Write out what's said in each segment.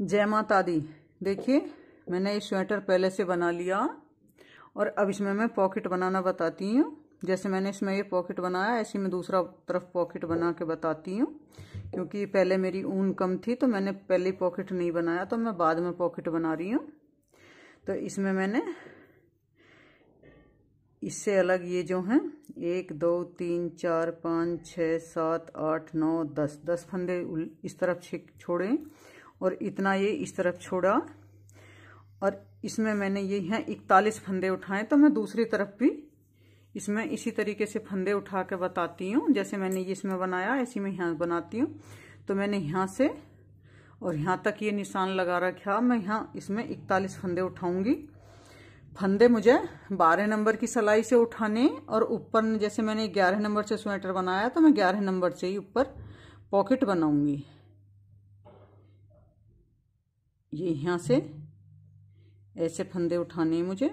जय माता दी देखिए मैंने ये स्वेटर पहले से बना लिया और अब इसमें मैं पॉकेट बनाना बताती हूँ जैसे मैंने इसमें ये पॉकेट बनाया ऐसे मैं दूसरा तरफ पॉकेट बना के बताती हूँ क्योंकि पहले मेरी ऊन कम थी तो मैंने पहले पॉकेट नहीं बनाया तो मैं बाद में पॉकेट बना रही हूँ तो इसमें मैंने इससे अलग ये जो हैं एक दो तीन चार पाँच छः सात आठ नौ दस दस फंदे इस तरफ छोड़े और इतना ये इस तरफ छोड़ा और इसमें मैंने ये यहाँ इकतालीस फंदे उठाए तो मैं दूसरी तरफ भी इसमें इसी तरीके से फंदे उठा के बताती हूँ जैसे मैंने ये इसमें बनाया ऐसी मैं यहाँ बनाती हूँ तो मैंने यहाँ से और यहाँ तक ये निशान लगा रखा मैं यहाँ इसमें इकतालीस फंदे उठाऊंगी फंदे मुझे बारह नंबर की सलाई से उठाने और ऊपर जैसे मैंने ग्यारह नंबर से स्वेटर बनाया तो मैं ग्यारह नंबर से ही ऊपर पॉकेट बनाऊंगी ये यहाँ से ऐसे फंदे उठाने हैं मुझे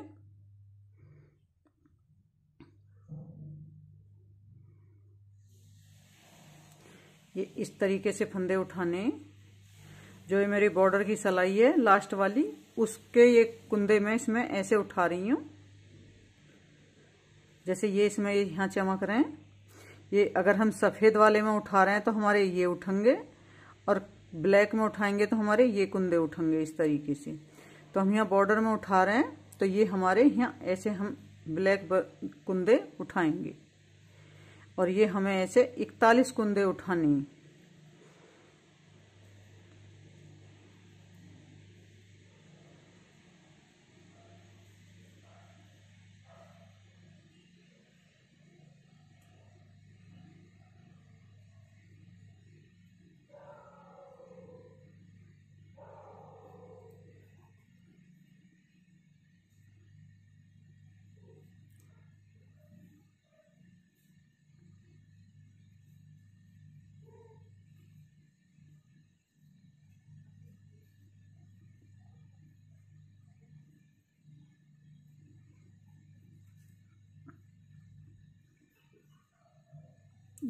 ये इस तरीके से फंदे उठाने जो ये मेरी बॉर्डर की सलाई है लास्ट वाली उसके ये कुंदे में इसमें ऐसे उठा रही हूं जैसे ये इसमें यहां चमक रहे हैं ये अगर हम सफ़ेद वाले में उठा रहे हैं तो हमारे ये उठेंगे और ब्लैक में उठाएंगे तो हमारे ये कुंदे उठेंगे इस तरीके से तो हम यहाँ बॉर्डर में उठा रहे हैं तो ये हमारे यहाँ ऐसे हम ब्लैक कुंदे उठाएंगे और ये हमें ऐसे इकतालीस कुंदे उठानी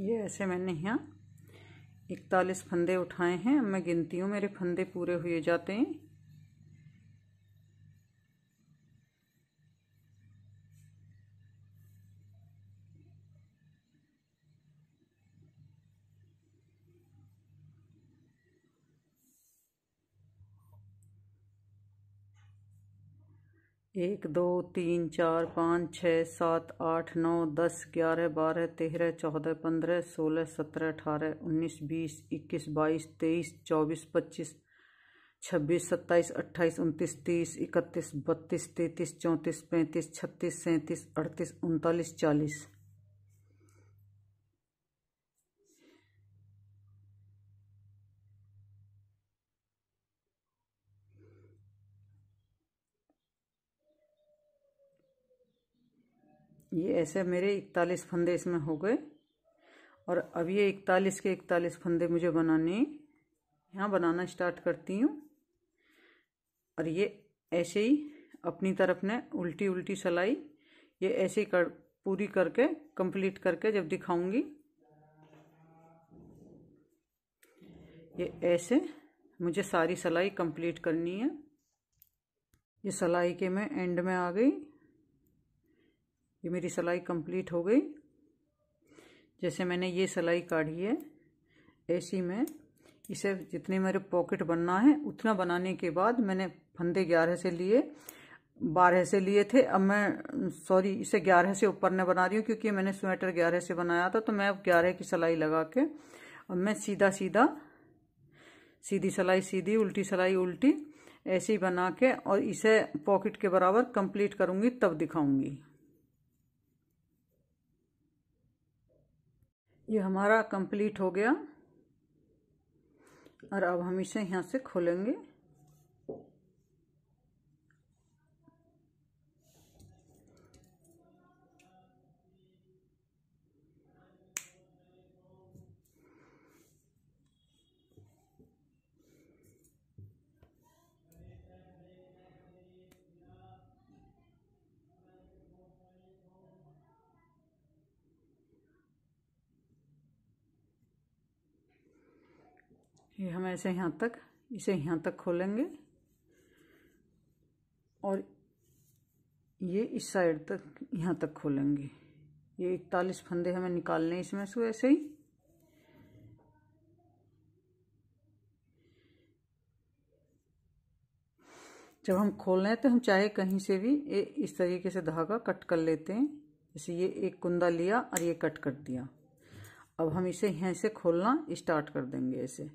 ये ऐसे मैंने यहाँ इकतालीस फंदे उठाए हैं अब मैं गिनती हूँ मेरे फंदे पूरे हुए जाते हैं एक दो तीन चार पाँच छः सात आठ नौ दस ग्यारह बारह तेरह चौदह पंद्रह सोलह सत्रह अठारह उन्नीस बीस इक्कीस बाईस तेईस चौबीस पच्चीस छब्बीस सत्ताईस अट्ठाईस उनतीस तीस इकतीस बत्तीस तैंतीस चौंतीस पैंतीस छत्तीस सैंतीस अड़तीस उनतालीस चालीस ये ऐसे मेरे इकतालीस फंदे इसमें हो गए और अब ये इकतालीस के इकतालीस फंदे मुझे बनाने यहाँ बनाना स्टार्ट करती हूँ और ये ऐसे ही अपनी तरफ ने उल्टी उल्टी सलाई ये ऐसे ही कर पूरी करके कंप्लीट करके जब दिखाऊंगी ये ऐसे मुझे सारी सलाई कंप्लीट करनी है ये सलाई के मैं एंड में आ गई ये मेरी सिलाई कंप्लीट हो गई जैसे मैंने ये सिलाई काढ़ी है ऐसी में इसे जितने मेरे पॉकेट बनना है उतना बनाने के बाद मैंने फंदे ग्यारह से लिए बारह से लिए थे अब मैं सॉरी इसे ग्यारह से ऊपर ने बना रही हूँ क्योंकि मैंने स्वेटर ग्यारह से बनाया था तो मैं अब ग्यारह की सिलाई लगा के अब मैं सीधा सीधा सीधी सिलाई सीधी उल्टी सिलाई उल्टी ऐसी बना के और इसे पॉकेट के बराबर कंप्लीट करूँगी तब दिखाऊंगी ये हमारा कंप्लीट हो गया और अब हम इसे यहाँ से खोलेंगे ये हम ऐसे यहाँ तक इसे यहाँ तक खोलेंगे और ये इस साइड तक यहाँ तक खोलेंगे ये इकतालीस फंदे हमें निकालने इसमें से ऐसे ही जब हम खोल रहे हैं तो हम चाहे कहीं से भी ए, इस तरीके से धागा कट कर लेते हैं जैसे ये एक कुंदा लिया और ये कट कर दिया अब हम इसे यहाँ से खोलना स्टार्ट कर देंगे ऐसे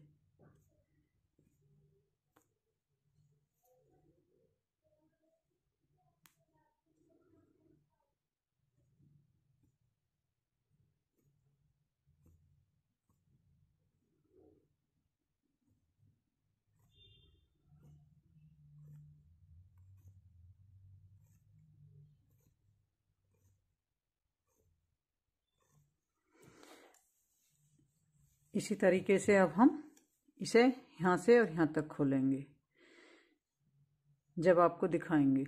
इसी तरीके से अब हम इसे यहाँ से और यहाँ तक खोलेंगे जब आपको दिखाएंगे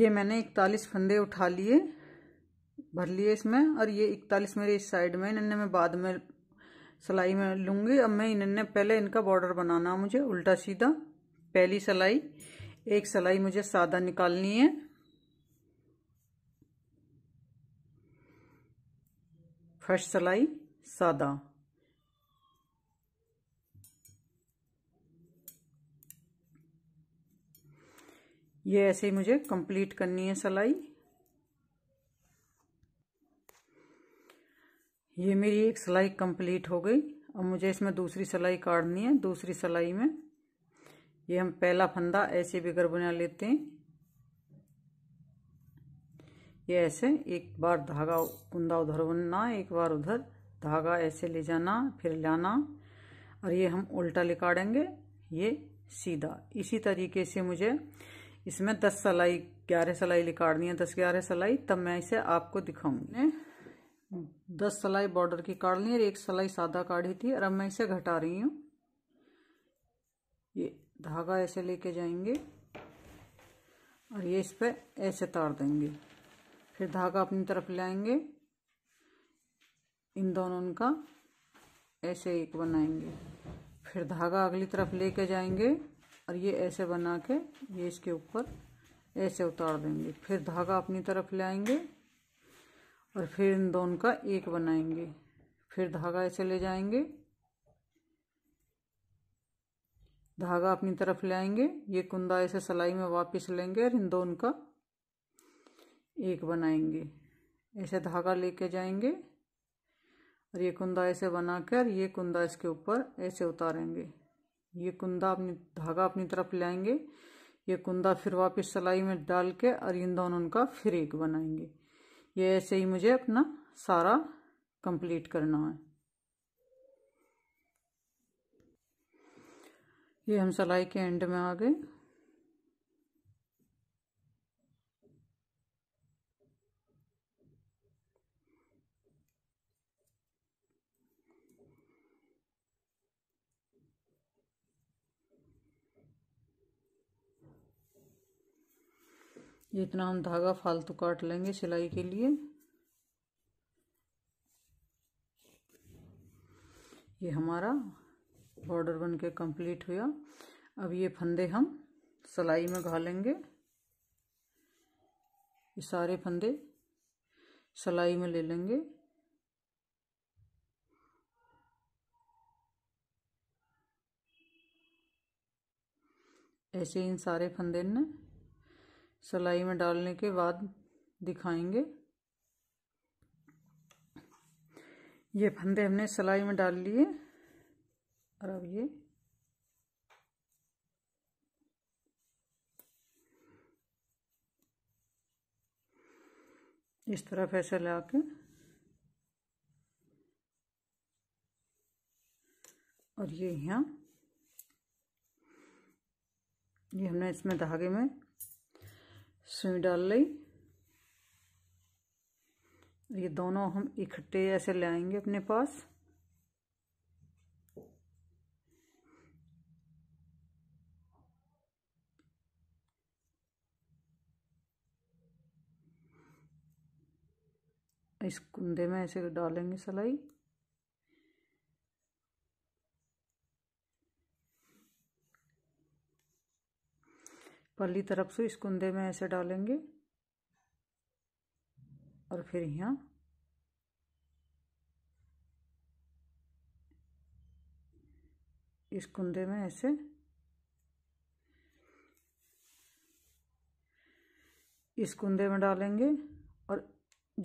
ये मैंने इकतालीस फंदे उठा लिए भर लिए इसमें और ये इकतालीस मेरे इस साइड में इन्हें मैं बाद में सिलाई में लूंगी अब मैं इन्हें पहले इनका बॉर्डर बनाना मुझे उल्टा सीधा पहली सिलाई एक सिलाई मुझे सादा निकालनी है फर्स्ट सिलाई सादा ये ऐसे ही मुझे कंप्लीट करनी है सिलाई ये मेरी एक सिलाई कंप्लीट हो गई अब मुझे इसमें दूसरी सिलाई काटनी है दूसरी सिलाई में ये हम पहला फंदा ऐसे बिगर बना लेते हैं ये ऐसे एक बार धागा कुंदा उधर बनना एक बार उधर धागा ऐसे ले जाना फिर लाना और ये हम उल्टा लिकाड़ेंगे ये सीधा इसी तरीके से मुझे इसमें दस सलाई ग्यारह सलाई लिकाड़नी है दस ग्यारह सलाई तब मैं इसे आपको दिखाऊंगी दस सलाई बॉर्डर की काटनी और एक सलाई सादा काढ़ी थी और अब मैं इसे घटा रही हूँ ये धागा ऐसे लेके जाएंगे और ये इस पर ऐसे तार देंगे फिर धागा अपनी तरफ लाएंगे इन दोनों का ऐसे एक बनाएंगे फिर धागा अगली तरफ लेके जाएंगे और ये ऐसे बना के ये इसके ऊपर ऐसे उतार देंगे फिर धागा अपनी तरफ लाएंगे और फिर इन दोनों का एक बनाएंगे फिर धागा ऐसे ले जाएंगे धागा अपनी तरफ लाएंगे ये कुंदा ऐसे सिलाई में वापस लेंगे और इन दोनों का एक बनाएंगे ऐसे धागा लेके जाएंगे और ये कुंदा ऐसे बनाकर ये कुंदा इसके ऊपर ऐसे उतारेंगे ये कुंदा अपनी धागा अपनी तरफ लाएंगे ये कुंदा फिर वापस सिलाई में डाल के और इन दोनों का फिर एक बनाएंगे ये ऐसे ही मुझे अपना सारा कंप्लीट करना है ये हम सलाई के एंड में आ गए जितना इतना हम धागा फालतू काट लेंगे सिलाई के लिए ये हमारा बॉर्डर बन के कम्प्लीट हुआ अब ये फंदे हम सिलाई में घालेंगे ये सारे फंदे सिलाई में ले लेंगे ऐसे इन सारे फंदे ने सलाई में डालने के बाद दिखाएंगे ये फंदे हमने सलाई में डाल लिए और अब ये इस तरह फैसा ला के और ये यहाँ ये हमने इसमें धागे में सुई डाल ली ये दोनों हम इकट्ठे ऐसे लाएंगे अपने पास इस कुंदे में ऐसे डालेंगे सिलाई पल्ली तरफ से इस कुंदे में ऐसे डालेंगे और फिर यहाँ इस कुंदे में ऐसे इस कुंदे में डालेंगे और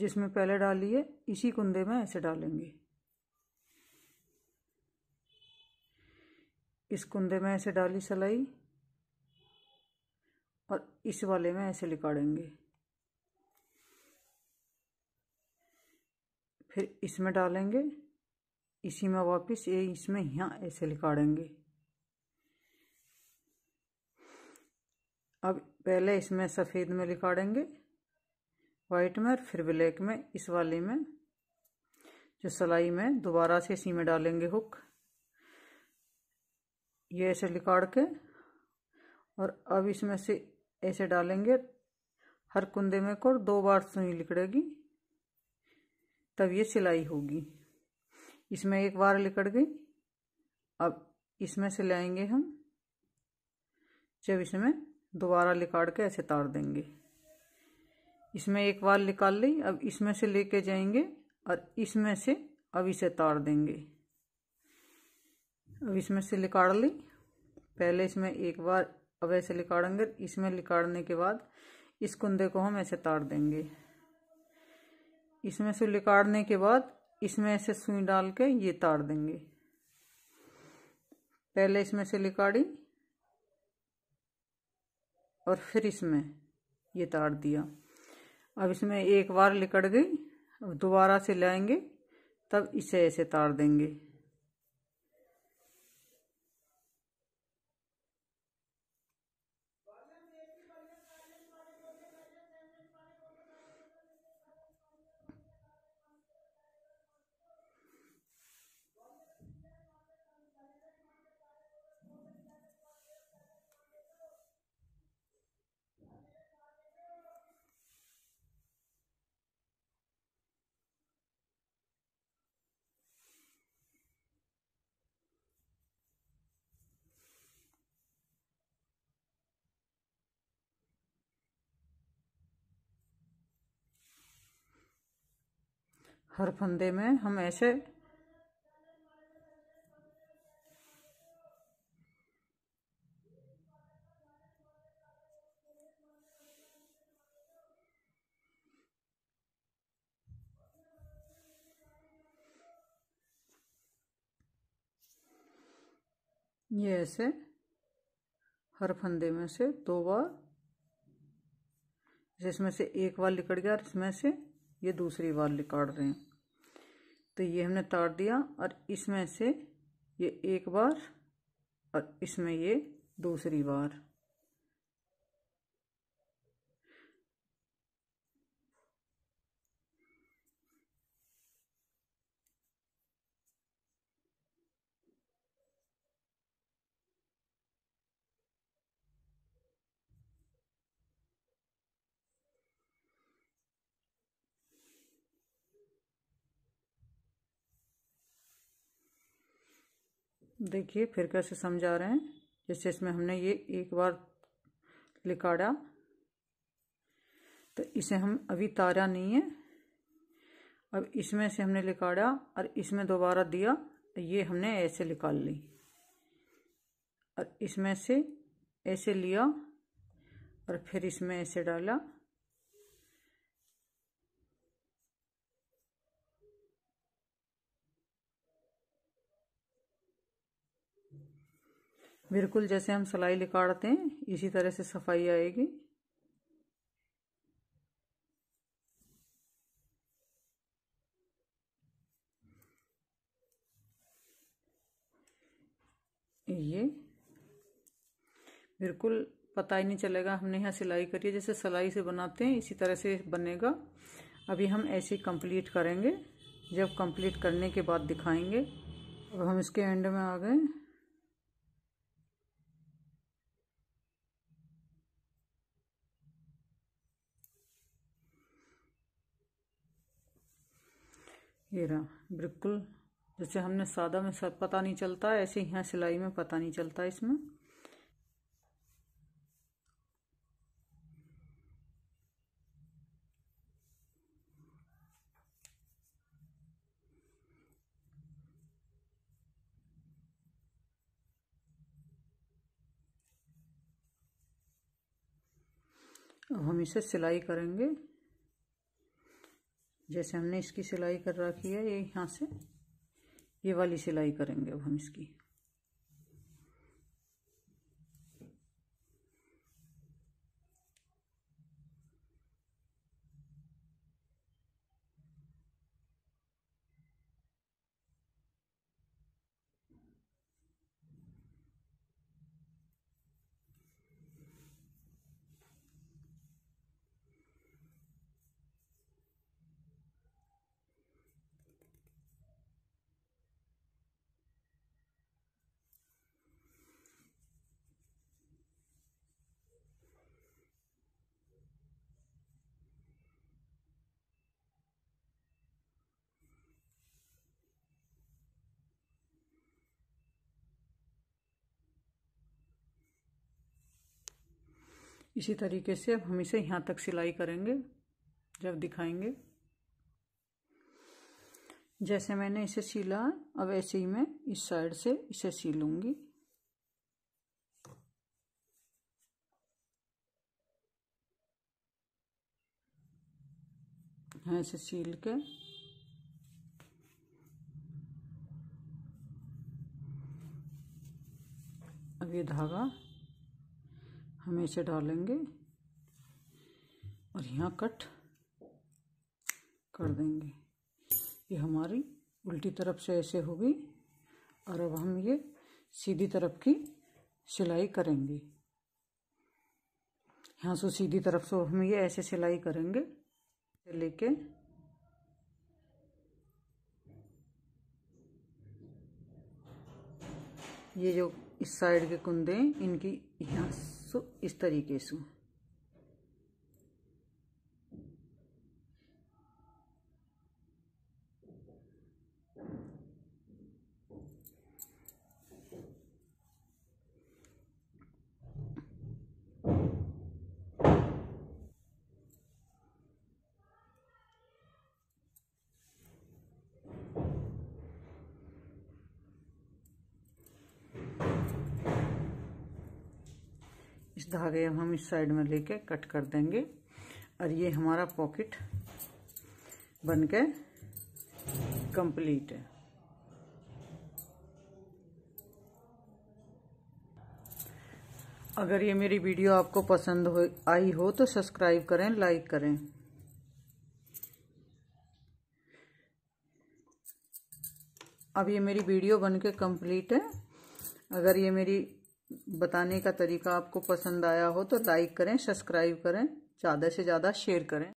जिसमें पहले डाली है इसी कुंदे में ऐसे डालेंगे इस कुंदे में ऐसे डाली सलाई इस वाले में ऐसे निकालेंगे फिर इसमें डालेंगे इसी में वापस ये इसमें यहाँ ऐसे निकालेंगे अब पहले इसमें सफ़ेद में निकालेंगे वाइट में और फिर ब्लैक में इस वाले में जो सलाई में दोबारा से इसी में डालेंगे हुक ये ऐसे निकाड़ के और अब इसमें से ऐसे डालेंगे हर कुंदे में को दो बार सुई लिकड़ेगी तब ये सिलाई होगी इसमें एक बार लिकड़ गई अब इसमें सिलाएंगे हम जब इसमें दोबारा लिकाड़ के ऐसे तार देंगे इसमें एक बार निकाल ली अब इसमें से लेके जाएंगे और इसमें से अब इसे तार देंगे अब इसमें से निकाल ली पहले इसमें एक बार अब ऐसे लिकाड़ेंगे इसमें लिकाड़ने के बाद इस कुंदे को हम ऐसे तार देंगे इसमें से लिकाड़ने के बाद इसमें ऐसे सुई डाल के ये तार देंगे पहले इसमें से लिकाड़ी और फिर इसमें ये तार दिया अब इसमें एक बार लिकड़ गई अब दोबारा से लाएंगे तब इसे ऐसे तार देंगे हर फंदे में हम ऐसे ये ऐसे हर फंदे में से दो बार जिसमें से एक बार लिकट गया और इसमें से ये दूसरी बार लिकाड़ रहे हैं तो ये हमने तार दिया और इसमें से ये एक बार और इसमें ये दूसरी बार देखिए फिर कैसे समझा रहे हैं जैसे इसमें हमने ये एक बार लिकाड़ा तो इसे हम अभी तारा नहीं है अब इसमें से हमने लिकाड़ा और इसमें दोबारा दिया तो ये हमने ऐसे निकाल ली और इसमें से ऐसे लिया और फिर इसमें ऐसे डाला बिल्कुल जैसे हम सिलाई निकालते हैं इसी तरह से सफाई आएगी ये बिल्कुल पता ही नहीं चलेगा हमने यहाँ सिलाई करी है जैसे सिलाई से बनाते हैं इसी तरह से बनेगा अभी हम ऐसे कंप्लीट करेंगे जब कंप्लीट करने के बाद दिखाएंगे अब हम इसके एंड में आ गए ये रहा बिल्कुल जैसे हमने सादा में सब पता नहीं चलता ऐसे यहाँ सिलाई में पता नहीं चलता इसमें अब हम इसे सिलाई करेंगे जैसे हमने इसकी सिलाई कर रखी है ये यहाँ से ये वाली सिलाई करेंगे अब हम इसकी इसी तरीके से अब हम इसे यहाँ तक सिलाई करेंगे जब दिखाएंगे जैसे मैंने इसे सिला अब ऐसे ही मैं इस साइड से इसे सी लूँगी ऐसे सील के अब ये धागा इसे डालेंगे और यहाँ कट कर देंगे ये हमारी उल्टी तरफ से ऐसे होगी और अब हम ये सीधी तरफ की सिलाई करेंगे यहाँ से सीधी तरफ से हम ये ऐसे सिलाई करेंगे लेके ये जो इस साइड के कुंदे इनकी यहाँ सो इस तरीके से धागे हम इस साइड में लेके कट कर देंगे और ये हमारा पॉकेट बन के कंप्लीट है अगर ये मेरी वीडियो आपको पसंद हो आई हो तो सब्सक्राइब करें लाइक करें अब ये मेरी वीडियो बन के कंप्लीट है अगर ये मेरी बताने का तरीका आपको पसंद आया हो तो लाइक करें सब्सक्राइब करें ज़्यादा से ज़्यादा शेयर करें